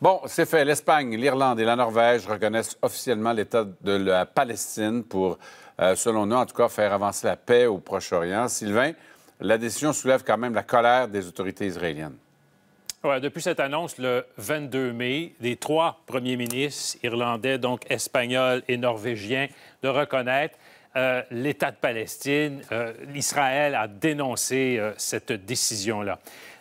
Bon, c'est fait. L'Espagne, l'Irlande et la Norvège reconnaissent officiellement l'État de la Palestine pour, euh, selon nous, en tout cas, faire avancer la paix au Proche-Orient. Sylvain, la décision soulève quand même la colère des autorités israéliennes. depuis cette annonce, le 22 mai, les trois premiers ministres irlandais, donc espagnols et norvégiens, de reconnaître euh, l'État de Palestine. Euh, Israël a dénoncé euh, cette décision-là.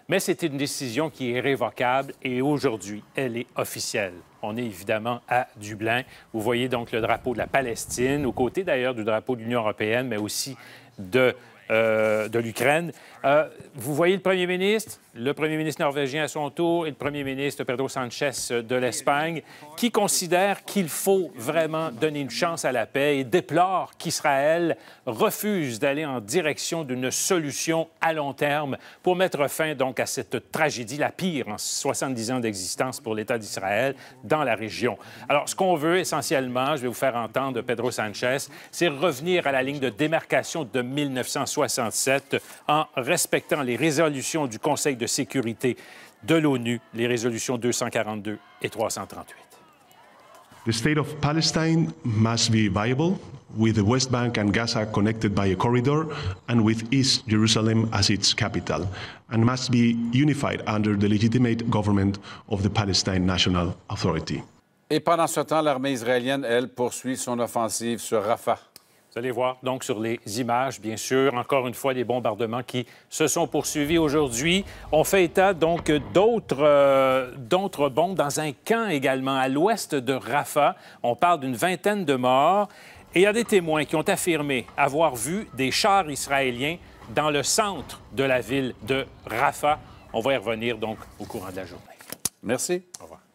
Mais c'était une décision qui est révocable et aujourd'hui, elle est officielle. On est évidemment à Dublin. Vous voyez donc le drapeau de la Palestine, aux côtés d'ailleurs du drapeau de l'Union européenne, mais aussi de euh, de l'Ukraine. Euh, vous voyez le premier ministre, le premier ministre norvégien à son tour et le premier ministre Pedro Sanchez de l'Espagne, qui considère qu'il faut vraiment donner une chance à la paix et déplorent qu'Israël refuse d'aller en direction d'une solution à long terme pour mettre fin donc à cette tragédie, la pire en 70 ans d'existence pour l'État d'Israël dans la région. Alors, ce qu'on veut essentiellement, je vais vous faire entendre Pedro Sanchez, c'est revenir à la ligne de démarcation de 1960 67 en respectant les résolutions du Conseil de sécurité de l'ONU, les résolutions 242 et 338. The state of Palestine must be viable with the West Bank and Gaza connected by a corridor and with East Jerusalem as its capital and must be unified under the legitimate government of the Palestine National Authority. Et pendant ce temps, l'armée israélienne, elle, poursuit son offensive sur Rafah. Vous allez voir donc sur les images, bien sûr, encore une fois, des bombardements qui se sont poursuivis aujourd'hui. On fait état donc euh, d'autres bombes dans un camp également à l'ouest de Rafah. On parle d'une vingtaine de morts. Et il y a des témoins qui ont affirmé avoir vu des chars israéliens dans le centre de la ville de Rafah. On va y revenir donc au courant de la journée. Merci. Au revoir.